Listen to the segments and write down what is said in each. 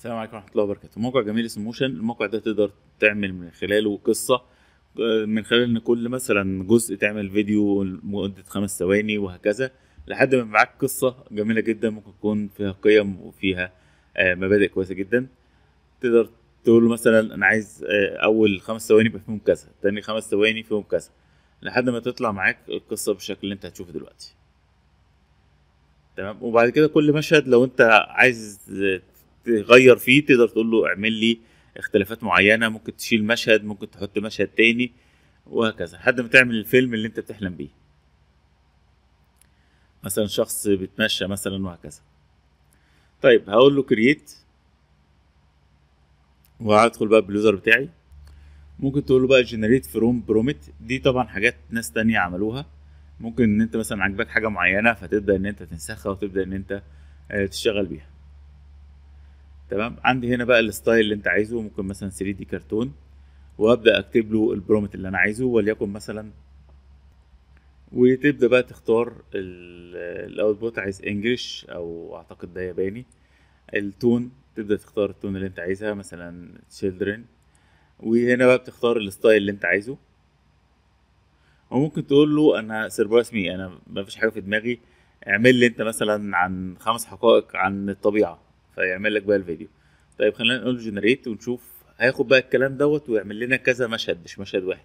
السلام عليكم ورحمه الله وبركاته موقع جميل اسمه موشن الموقع ده تقدر تعمل من خلاله قصه آه، من خلال ان كل مثلا جزء تعمل فيديو مده خمس ثواني وهكذا لحد ما معاك قصه جميله جدا ممكن تكون فيها قيم وفيها آه، مبادئ كويسه جدا تقدر تقول مثلا انا عايز آه، اول خمس ثواني يبقى فيهم كذا تاني خمس ثواني فيهم كذا لحد ما تطلع معاك القصه بالشكل اللي انت هتشوفه دلوقتي تمام وبعد كده كل مشهد لو انت عايز تغير فيه تقدر تقول له اعمل لي اختلافات معينه ممكن تشيل مشهد ممكن تحط مشهد تاني وهكذا لحد ما تعمل الفيلم اللي انت بتحلم بيه مثلا شخص بيتمشى مثلا وهكذا طيب هقول له كرييت وهدخل بقى باليوزر بتاعي ممكن تقول له بقى جنريت فروم برومت دي طبعا حاجات ناس تانية عملوها ممكن ان انت مثلا عجبك حاجه معينه فتبدا ان انت تنسخها وتبدا ان انت آه، تشتغل بيها تمام عندي هنا بقى الستايل اللي انت عايزه ممكن مثلا 3 دي كرتون وابدا اكتب له البرومت اللي انا عايزه وليكن مثلا وتبدا بقى تختار الاوتبوت عايز انجلش او اعتقد ده ياباني التون تبدا تختار التون اللي انت عايزها مثلا children وهنا بقى بتختار الستايل اللي انت عايزه وممكن تقول له انا سيرفايس مي انا مفيش حاجه في دماغي اعمل لي انت مثلا عن خمس حقائق عن الطبيعه فيعمل لك بقى الفيديو طيب خلينا نقول جنريت ونشوف هياخد بقى الكلام دوت ويعمل لنا كذا مشهد مش مشهد واحد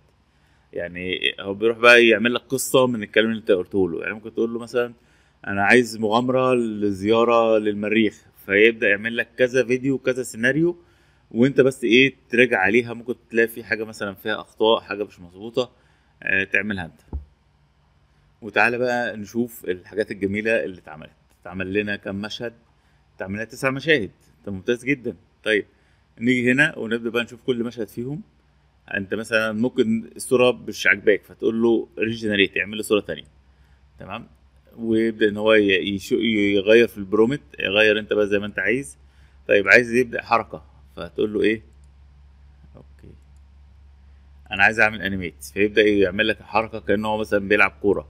يعني هو بيروح بقى يعمل لك قصه من الكلام اللي انت قلته له يعني ممكن تقول له مثلا انا عايز مغامره لزياره للمريخ فيبدا يعمل لك كذا فيديو كذا سيناريو وانت بس ايه تراجع عليها ممكن تلاقي في حاجه مثلا فيها اخطاء حاجه مش مظبوطه آه، تعملها انت وتعالى بقى نشوف الحاجات الجميله اللي اتعملت اتعمل لنا كم مشهد تعملها تسع مشاهد انت ممتاز جدا طيب نيجي هنا ونبدا بقى نشوف كل مشهد فيهم انت مثلا ممكن الصوره مش عاجباك فتقول له ريجنريت اعمل لي صوره ثانيه تمام ويبدا ان هو يغير في البرومت يغير انت بقى زي ما انت عايز طيب عايز يبدا حركه فتقول له ايه اوكي انا عايز اعمل انيميت فيبدا يعمل لك الحركه كانه هو مثلا بيلعب كوره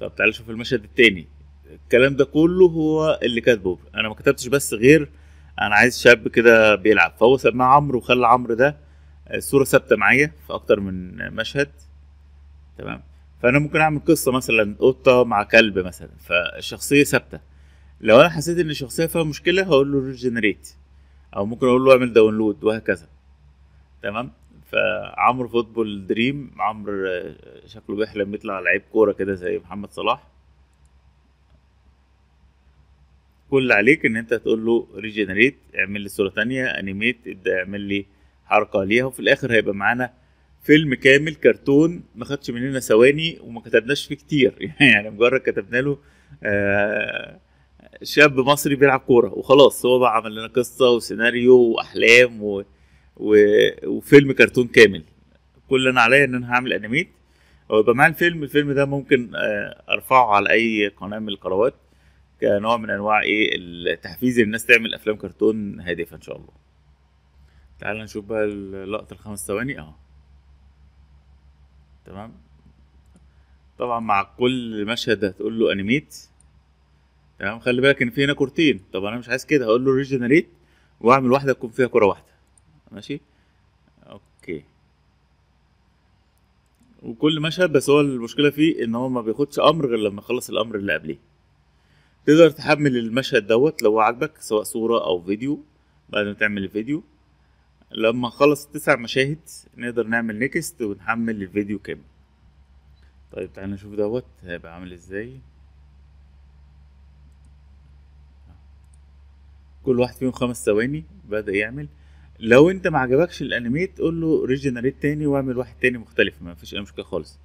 طب تعال شوف المشهد التاني الكلام ده كله هو اللي كاتبه انا ما كتبتش بس غير انا عايز شاب كده بيلعب فهو سماه عمرو وخلى عمرو ده الصوره ثابته معايا في اكتر من مشهد تمام فانا ممكن اعمل قصه مثلا قطه مع كلب مثلا فالشخصيه ثابته لو انا حسيت ان الشخصيه فيها مشكله هقول له ريجنريت او ممكن اقول له اعمل داونلود وهكذا تمام فعمرو فوتبول دريم عمرو شكله بيحلم يطلع لعيب كوره كده زي محمد صلاح كل اللي عليك ان انت تقول له ريجنريت اعمل لي صوره ثانيه انيميت اعمل لي حركه ليها وفي الاخر هيبقى معانا فيلم كامل كرتون ما خدش مننا ثواني وما كتبناش فيه كتير يعني مجرد كتبنا له آه شاب مصري بيلعب كوره وخلاص هو بقى عمل لنا قصه وسيناريو واحلام و... و... وفيلم كرتون كامل كل اللي انا عليا ان انا هعمل انيميت ويبقى معايا الفيلم الفيلم ده ممكن آه، ارفعه على اي قناه من القنوات كنوع من انواع ايه التحفيز الناس تعمل افلام كرتون هادفه ان شاء الله تعال نشوف بقى اللقطه الخمس ثواني اهو تمام طبعا مع كل مشهد هتقول له انيميت تمام خلي بالك ان في هنا كورتين طب انا مش عايز كده هقول له ريجنريت واعمل واحده تكون فيها كره واحده ماشي اوكي وكل مشهد بس هو المشكله فيه ان هو ما بياخدش امر غير لما يخلص الامر اللي قبليه تقدر تحمل المشهد دوت لو عجبك سواء صورة أو فيديو بعد ما تعمل الفيديو لما خلص التسع مشاهد نقدر نعمل نيكست ونحمل الفيديو كامل طيب تعالى نشوف دوت هيبقى عامل ازاي كل واحد فيهم خمس ثواني بدأ يعمل لو انت معجبكش الانيميت قول له ريجنريت تاني واعمل واحد تاني مختلف ما فيش اي مشكله خالص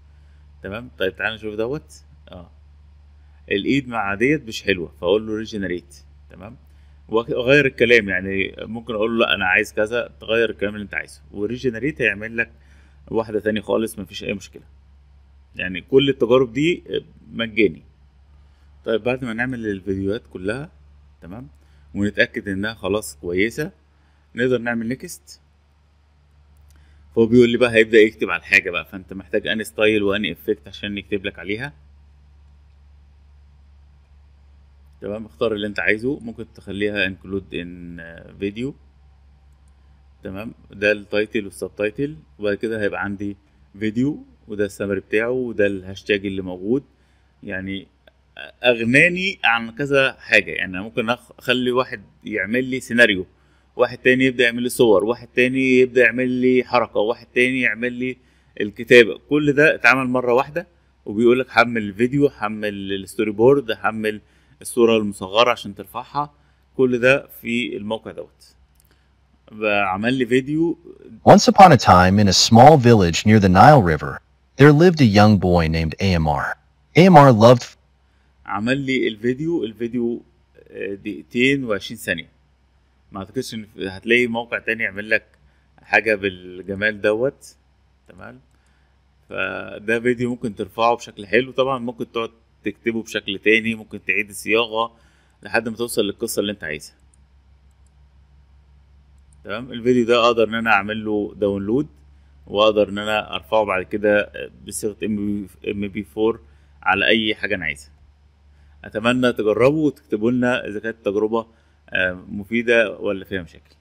تمام طيب تعالى نشوف دوت اه الايد مع ديت مش حلوه فاقول له ريجنريت تمام واغير الكلام يعني ممكن اقول له لا انا عايز كذا تغير الكلام اللي انت عايزه وريجنريت هيعمل لك واحده ثانيه خالص مفيش اي مشكله يعني كل التجارب دي مجاني طيب بعد ما نعمل الفيديوهات كلها تمام ونتاكد انها خلاص كويسه نقدر نعمل نيكست فهو بيقول لي بقى هيبدا يكتب على الحاجه بقى فانت محتاج اني ستايل واني افكت عشان يكتب لك عليها تمام اختار اللي انت عايزه ممكن تخليها انكلود ان فيديو تمام ده التايتل والسبتايتل وبعد كده هيبقى عندي فيديو وده السمري بتاعه وده الهاشتاج اللي موجود يعني آه، اغناني عن كذا حاجه يعني انا ممكن اخلي واحد يعمل لي سيناريو واحد تاني يبدا يعمل لي صور واحد تاني يبدا يعمل لي حركه واحد تاني يعمل لي الكتابه كل ده اتعمل مره واحده وبيقول لك حمل الفيديو حمل الستوري بورد حمل الصوره المصغره عشان ترفعها كل ده في الموقع دوت عمل لي فيديو Once upon a time in a small village near the Nile River there lived a young boy named AMR AMR loved عمل لي الفيديو الفيديو آه، دقيقتين و20 ثانيه ما اعتقدش ان هتلاقي موقع تاني يعمل لك حاجه بالجمال دوت تمام فده فيديو ممكن ترفعه بشكل حلو طبعا ممكن تقعد تكتبه بشكل تاني ممكن تعيد الصياغه لحد ما توصل للقصه اللي انت عايزها تمام الفيديو ده اقدر ان انا اعمل له داونلود واقدر ان انا ارفعه بعد كده بصيغه ام بي 4 على اي حاجه انا عايزها اتمنى تجربوا وتكتبوا لنا اذا كانت التجربه آه، مفيده ولا فيها مشاكل